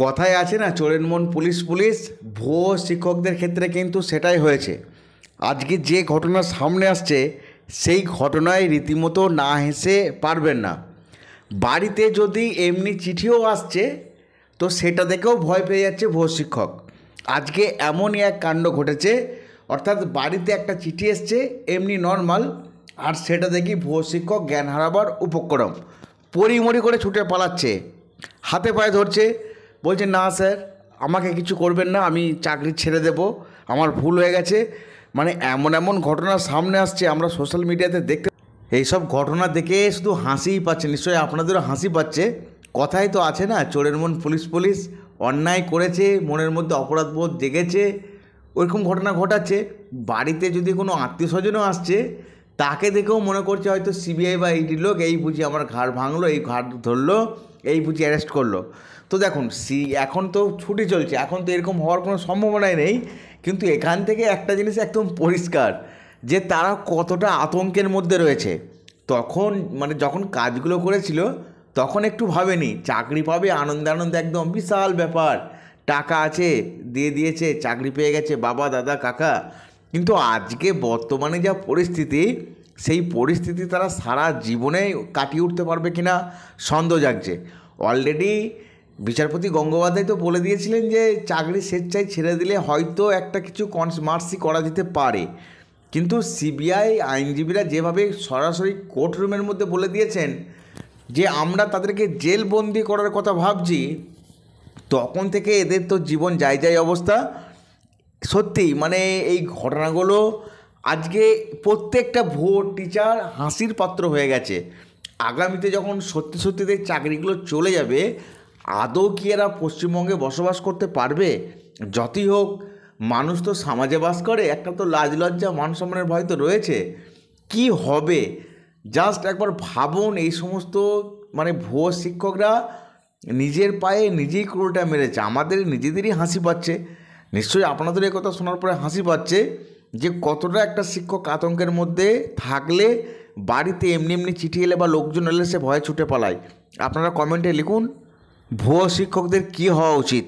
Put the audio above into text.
কথায় আছে না চোরের মন পুলিশ পুলিশ ভুয়ো শিক্ষকদের ক্ষেত্রে কিন্তু সেটাই হয়েছে আজকে যে ঘটনা সামনে আসছে সেই ঘটনায় রীতিমতো না হেসে পারবেন না বাড়িতে যদি এমনি চিঠিও আসছে তো সেটা দেখেও ভয় পেয়ে যাচ্ছে ভুয়ো শিক্ষক আজকে এমনই এক কাণ্ড ঘটেছে অর্থাৎ বাড়িতে একটা চিঠি এসছে এমনি নর্মাল আর সেটা দেখি ভুয়ো শিক্ষক জ্ঞান হারাবার উপক্রম পরিমরি করে ছুটে পালাচ্ছে হাতে পায়ে ধরছে বলছে না স্যার আমাকে কিছু করবেন না আমি চাকরি ছেড়ে দেব আমার ভুল হয়ে গেছে মানে এমন এমন ঘটনা সামনে আসছে আমরা সোশ্যাল মিডিয়াতে দেখতে এইসব ঘটনা দেখে শুধু হাসিই পাচ্ছে নিশ্চয়ই আপনাদেরও হাসি পাচ্ছে কথাই তো আছে না চোরের মন পুলিশ পুলিশ অন্যায় করেছে মনের মধ্যে অপরাধবোধ জেগেছে ওইরকম ঘটনা ঘটাচ্ছে বাড়িতে যদি কোনো আত্মীয় স্বজনও আসছে তাকে দেখেও মনে করছে হয়তো সিবিআই বা ইডির লোক এই বুঝি আমার ঘাড় ভাঙলো এই ঘর ধরলো এই বুঝি অ্যারেস্ট করলো তো দেখুন সি এখন তো ছুটি চলছে এখন তো এরকম হওয়ার কোনো সম্ভাবনাই নেই কিন্তু এখান থেকে একটা জিনিস একদম পরিষ্কার যে তারা কতটা আতঙ্কের মধ্যে রয়েছে তখন মানে যখন কাজগুলো করেছিল তখন একটু ভাবেনি চাকরি পাবে আনন্দ আনন্দ একদম বিশাল ব্যাপার টাকা আছে দিয়ে দিয়েছে চাকরি পেয়ে গেছে বাবা দাদা কাকা কিন্তু আজকে বর্তমানে যা পরিস্থিতি সেই পরিস্থিতি তারা সারা জীবনে কাটিয়ে উঠতে পারবে কি না সন্দেহ জাগছে অলরেডি বিচারপতি গঙ্গোপাধ্যায় তো বলে দিয়েছিলেন যে চাকরি স্বেচ্ছায় ছেড়ে দিলে হয়তো একটা কিছু কনসমার্সি করা যেতে পারে কিন্তু সিবিআই আইনজীবীরা যেভাবে সরাসরি কোর্টরুমের মধ্যে বলে দিয়েছেন যে আমরা তাদেরকে জেলবন্দি করার কথা ভাবছি তখন থেকে এদের তো জীবন যাই যাই অবস্থা সত্যি মানে এই ঘটনাগুলো আজকে প্রত্যেকটা ভোট টিচার হাসির পাত্র হয়ে গেছে আগামীতে যখন সত্যি সত্যিতে চাকরিগুলো চলে যাবে আদৌ কি এরা পশ্চিমবঙ্গে বসবাস করতে পারবে যতই হোক মানুষ তো সমাজে বাস করে একটা তো লাজ লজ্জা মান সম্মানের ভয় তো রয়েছে কি হবে জাস্ট একবার ভাবুন এই সমস্ত মানে ভুয়ো শিক্ষকরা নিজের পায়ে নিজেই ক্রোটা মেরেছে আমাদের নিজেদেরই হাসি পাচ্ছে নিশ্চয়ই আপনাদের এই কথা শোনার পরে হাসি পাচ্ছে যে কতটা একটা শিক্ষক আতঙ্কের মধ্যে থাকলে বাড়িতে এমনি এমনি চিঠি এলে বা লোকজন এলে সে ভয়ে ছুটে পালায় আপনারা কমেন্টে লিখুন ভুয়ো শিক্ষকদের কি হওয়া উচিত